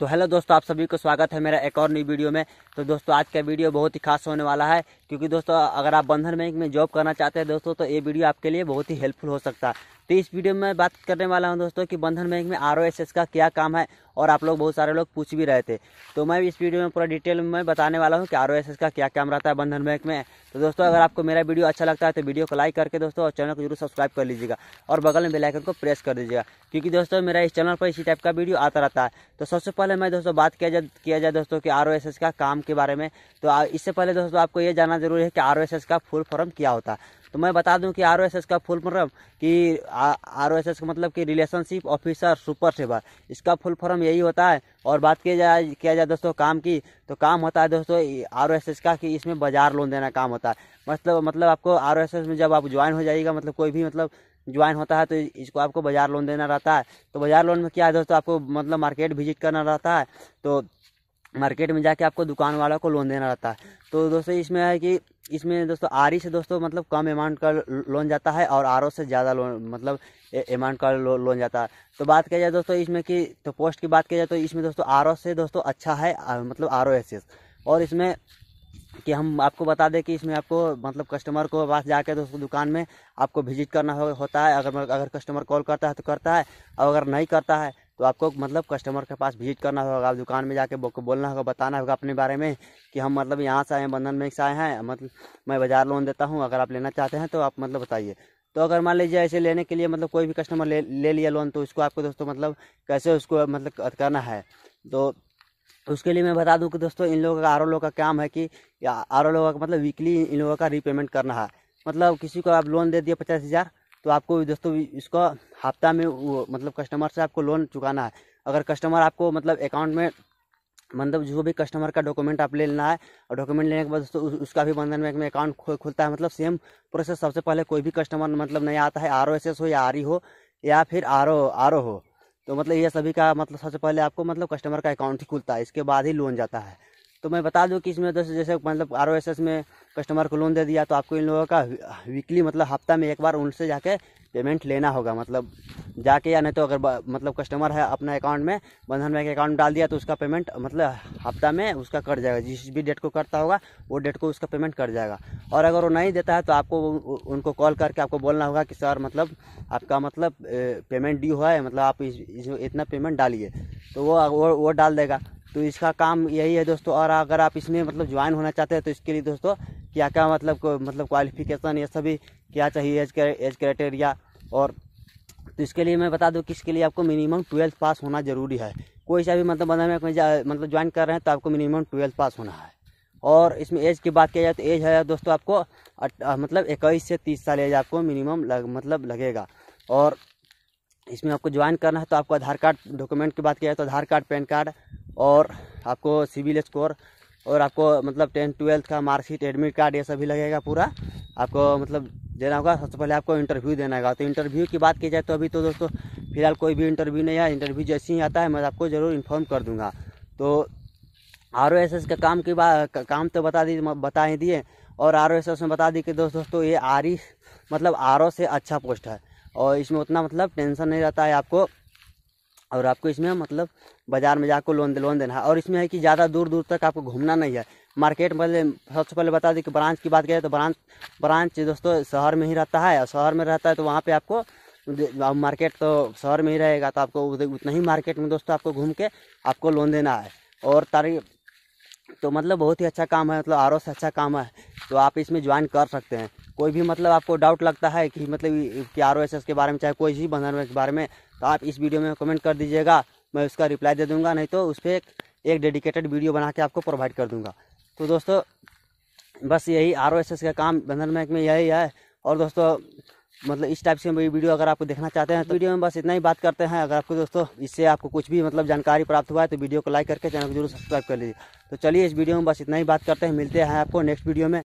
तो हेलो दोस्तों आप सभी को स्वागत है मेरा एक और नई वीडियो में तो दोस्तों आज का वीडियो बहुत ही खास होने वाला है क्योंकि दोस्तों अगर आप बंधन बैंक में जॉब करना चाहते हैं दोस्तों तो ये वीडियो आपके लिए बहुत ही हेल्पफुल हो सकता है तो इस वीडियो में बात करने वाला हूं दोस्तों कि बंधन बैंक में आर का क्या काम है और आप लोग बहुत सारे लोग पूछ भी रहे थे तो मैं इस वीडियो में पूरा डिटेल में बताने वाला हूँ कि आर का क्या काम रहता है बंधन बैंक में तो दोस्तों अगर आपको मेरा वीडियो अच्छा लगता है तो वीडियो को लाइक करके दोस्तों और चैनल को जरूर सब्सक्राइब कर लीजिएगा और बगल में बेलाइकन को प्रेस कर दीजिएगा क्योंकि दोस्तों मेरा इस चैनल पर इसी टाइप का वीडियो आता रहता है तो सबसे पहले मैं दोस्तों बात किया जाए किया जाए दोस्तों कि आर का काम के बारे में तो इससे पहले दोस्तों आपको ये जाना जरूरी है कि आर का फुल फॉर्म क्या होता है तो मैं बता दूं कि आर का फुल फॉर्म कि आर का मतलब कि रिलेशनशिप ऑफिसर सुपर सेवर इसका फुल फॉर्म यही होता है और बात किया जाए किया जाए दोस्तों काम की तो काम होता है दोस्तों आर का कि इसमें बाजार लोन देना काम होता है मतलब मतलब आपको आर में जब आप ज्वाइन हो जाएगा मतलब कोई भी मतलब ज्वाइन होता है तो इसको आपको बाजार लोन देना रहता है तो बाजार लोन में क्या है दोस्तों आपको मतलब मार्केट विजिट करना रहता है तो मार्केट में जाके आपको दुकान वालों को लोन देना रहता है तो दोस्तों इसमें है कि इसमें दोस्तों आर से दोस्तों मतलब कम अमाउंट का लोन जाता है और आर से ज़्यादा लोन मतलब अमाउंट का लो, लोन जाता है तो बात किया जाए दोस्तों इसमें कि तो पोस्ट की बात किया जाए तो इसमें दोस्तों आर से दोस्तों अच्छा है मतलब आर और इसमें कि हम आपको बता दें कि इसमें आपको मतलब कस्टमर को पास जाकर दोस्तों दुकान में आपको विजिट करना हो, होता है अगर अगर कस्टमर कॉल करता है तो करता है और अगर नहीं करता है तो आपको मतलब कस्टमर के पास विजिट करना होगा आप दुकान में जाके बोलना होगा बताना होगा अपने बारे में कि हम मतलब यहाँ से आए हैं बंधन बैंक से आए हैं मतलब मैं बाज़ार लोन देता हूँ अगर आप लेना चाहते हैं तो आप मतलब बताइए तो अगर मान लीजिए ऐसे लेने के लिए मतलब कोई भी कस्टमर ले ले लिया लोन तो उसको आपको दोस्तों मतलब कैसे उसको मतलब करना है तो उसके लिए मैं बता दूं कि दोस्तों इन लोगों का आर लोगों का काम है कि आर लोगों का मतलब वीकली इन लोगों का रीपेमेंट करना है मतलब किसी को आप लोन दे दिए पचास हज़ार तो आपको दोस्तों इसको हफ्ता में मतलब कस्टमर से आपको लोन चुकाना है अगर कस्टमर आपको मतलब अकाउंट में मतलब जो भी कस्टमर का डॉक्यूमेंट आप ले लेना है और डॉक्यूमेंट लेने के बाद दोस्तों उसका भी बंधन बैंक में अकाउंट खो खुलता है मतलब सेम प्रोसेस सबसे पहले कोई भी कस्टमर मतलब नहीं आता है आर हो या आर e हो या फिर आर ओ हो तो मतलब ये सभी का मतलब सबसे पहले आपको मतलब कस्टमर का अकाउंट ही खुलता है इसके बाद ही लोन जाता है तो मैं बता दूं कि इसमें दस तो जैसे मतलब आर में कस्टमर को लोन दे दिया तो आपको इन लोगों का वीकली मतलब हफ्ता में एक बार उनसे जाके पेमेंट लेना होगा मतलब जाके या नहीं तो अगर मतलब कस्टमर है अपना अकाउंट में बंधन बैंक अकाउंट डाल दिया तो उसका पेमेंट मतलब हफ्ता में उसका कट जाएगा जिस भी डेट को करता होगा वो डेट को उसका पेमेंट कट जाएगा और अगर वो नहीं देता है तो आपको उनको कॉल करके आपको बोलना होगा कि सर मतलब आपका मतलब पेमेंट ड्यू है मतलब आप इस, इस, इतना पेमेंट डालिए तो वो वो, वो डाल देगा तो इसका काम यही है दोस्तों और अगर आप इसमें मतलब ज्वाइन होना चाहते हैं तो इसके लिए दोस्तों क्या क्या मतलब मतलब क्वालिफिकेशन ये सभी क्या चाहिए एज एज क्राइटेरिया और तो इसके लिए मैं बता दूँ कि इसके लिए आपको मिनिमम ट्वेल्थ पास होना ज़रूरी है कोई सा भी मतलब बंदा में मतलब ज्वाइन कर रहे हैं तो आपको मिनिमम ट्वेल्थ पास होना है और इसमें एज की बात किया जाए तो एज है दोस्तों आपको मतलब इक्कीस से तीस साल एज आपको मिनिमम लग, मतलब लगेगा और इसमें आपको ज्वाइन करना है तो आपको आधार कार्ड डॉक्यूमेंट की बात किया जाए तो आधार कार्ड पैन कार्ड और आपको सिविल स्कोर और आपको मतलब टेंथ ट्वेल्थ का मार्कशीट एडमिट कार्ड ये सभी लगेगा पूरा आपको मतलब देना होगा सबसे पहले आपको इंटरव्यू देना होगा तो इंटरव्यू की बात की जाए तो अभी तो दोस्तों फिलहाल कोई भी इंटरव्यू नहीं है इंटरव्यू जैसे ही आता है मैं आपको ज़रूर इन्फॉर्म कर दूंगा तो आर ओ एस एस का काम की बात काम तो बता दी बता ही दिए और आर ओ एस एस में बता दी कि दोस्त दोस्तों ये आर मतलब आर से अच्छा पोस्ट है और इसमें उतना मतलब टेंशन नहीं रहता है आपको और आपको इसमें मतलब बाज़ार में जाकर लोन लोन देना है और इसमें है कि ज़्यादा दूर दूर तक आपको घूमना नहीं है मार्केट मतलब सबसे पहले बता दें कि ब्रांच की बात करें तो ब्रांच ब्रांच दोस्तों शहर में ही रहता है और शहर में रहता है तो वहाँ पर आपको मार्केट तो शहर में ही रहेगा तो आपको उतना ही मार्केट में दोस्तों आपको घूम के आपको लोन देना है और तारीख तो मतलब बहुत ही अच्छा काम है मतलब आर से अच्छा काम है तो आप इसमें ज्वाइन कर सकते हैं कोई भी मतलब आपको डाउट लगता है कि मतलब कि आर के बारे में चाहे कोई भी बंधन के बारे में तो आप इस वीडियो में कमेंट कर दीजिएगा मैं उसका रिप्लाई दे दूंगा नहीं तो उस पर एक डेडिकेटेड वीडियो बना के आपको प्रोवाइड कर दूंगा तो दोस्तों बस यही आर का काम बंधन बैंक में यही है और दोस्तों मतलब इस टाइप से वीडियो अगर आपको देखना चाहते हैं तो वीडियो में बस इतना ही बात करते हैं अगर आपको दोस्तों इससे आपको कुछ भी मतलब जानकारी प्राप्त हुआ है तो वीडियो को लाइक करके चैनल को जरूर सब्सक्राइब कर लीजिए तो चलिए इस वीडियो में बस इतना ही बात करते हैं मिलते हैं आपको नेक्स्ट वीडियो में